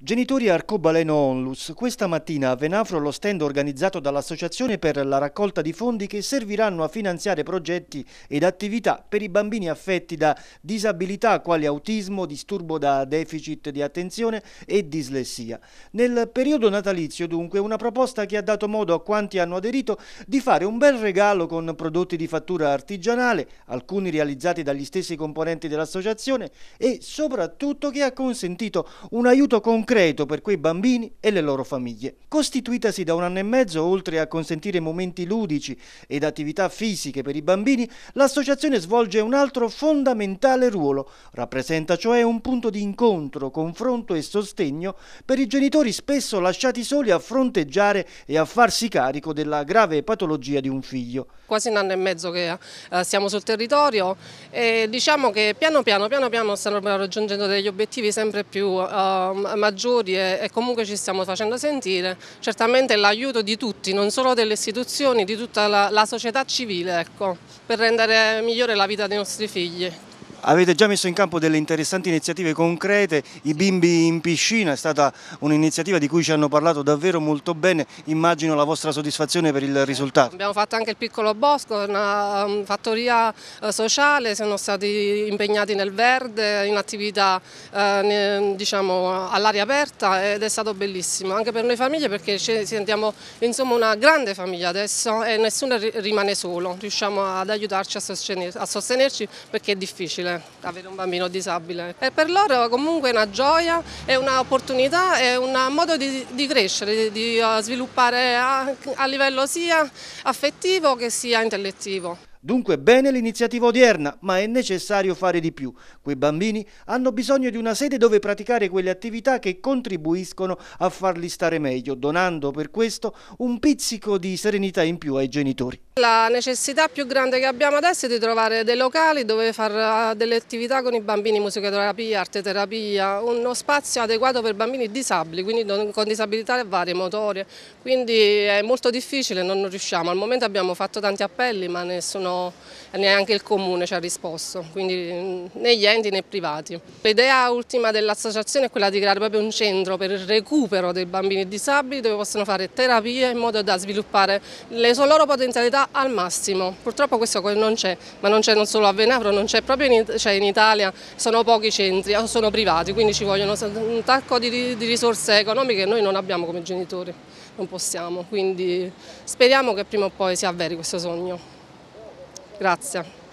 Genitori Arcobaleno Onlus, questa mattina a Venafro lo stand organizzato dall'Associazione per la raccolta di fondi che serviranno a finanziare progetti ed attività per i bambini affetti da disabilità quali autismo, disturbo da deficit di attenzione e dislessia. Nel periodo natalizio dunque una proposta che ha dato modo a quanti hanno aderito di fare un bel regalo con prodotti di fattura artigianale, alcuni realizzati dagli stessi componenti dell'associazione e soprattutto che ha consentito un aiuto concreto concreto per quei bambini e le loro famiglie. Costituitasi da un anno e mezzo, oltre a consentire momenti ludici ed attività fisiche per i bambini, l'associazione svolge un altro fondamentale ruolo, rappresenta cioè un punto di incontro, confronto e sostegno per i genitori spesso lasciati soli a fronteggiare e a farsi carico della grave patologia di un figlio. Quasi un anno e mezzo che eh, siamo sul territorio e diciamo che piano piano, piano, piano stanno raggiungendo degli obiettivi sempre più uh, eh, maggiori maggiori e, e comunque ci stiamo facendo sentire, certamente l'aiuto di tutti, non solo delle istituzioni, di tutta la, la società civile ecco, per rendere migliore la vita dei nostri figli. Avete già messo in campo delle interessanti iniziative concrete, i bimbi in piscina è stata un'iniziativa di cui ci hanno parlato davvero molto bene, immagino la vostra soddisfazione per il risultato. Abbiamo fatto anche il piccolo bosco, una um, fattoria eh, sociale, siamo stati impegnati nel verde, in attività eh, diciamo, all'aria aperta ed è stato bellissimo anche per noi famiglie perché ci sentiamo insomma, una grande famiglia adesso e nessuno rimane solo, riusciamo ad aiutarci a sostenerci perché è difficile difficile avere un bambino disabile e per loro comunque è una gioia, è un'opportunità, è un modo di, di crescere, di, di eh, sviluppare a, a livello sia affettivo che sia intellettivo. Dunque bene l'iniziativa odierna, ma è necessario fare di più. Quei bambini hanno bisogno di una sede dove praticare quelle attività che contribuiscono a farli stare meglio, donando per questo un pizzico di serenità in più ai genitori. La necessità più grande che abbiamo adesso è di trovare dei locali dove fare eh, delle attività con i bambini, musicoterapia, arteterapia, uno spazio adeguato per bambini disabili, quindi con disabilità varie, motorie. Quindi è molto difficile, non riusciamo. Al momento abbiamo fatto tanti appelli ma nessuno sono, neanche il comune ci ha risposto, quindi né gli enti né i privati. L'idea ultima dell'associazione è quella di creare proprio un centro per il recupero dei bambini disabili dove possono fare terapie in modo da sviluppare le loro potenzialità al massimo. Purtroppo questo non c'è, ma non c'è non solo a Venafro, non c'è proprio in, cioè in, Italia, sono pochi centri, sono privati, quindi ci vogliono un sacco di, di risorse economiche che noi non abbiamo come genitori non possiamo, quindi speriamo che prima o poi si avveri questo sogno. Grazie.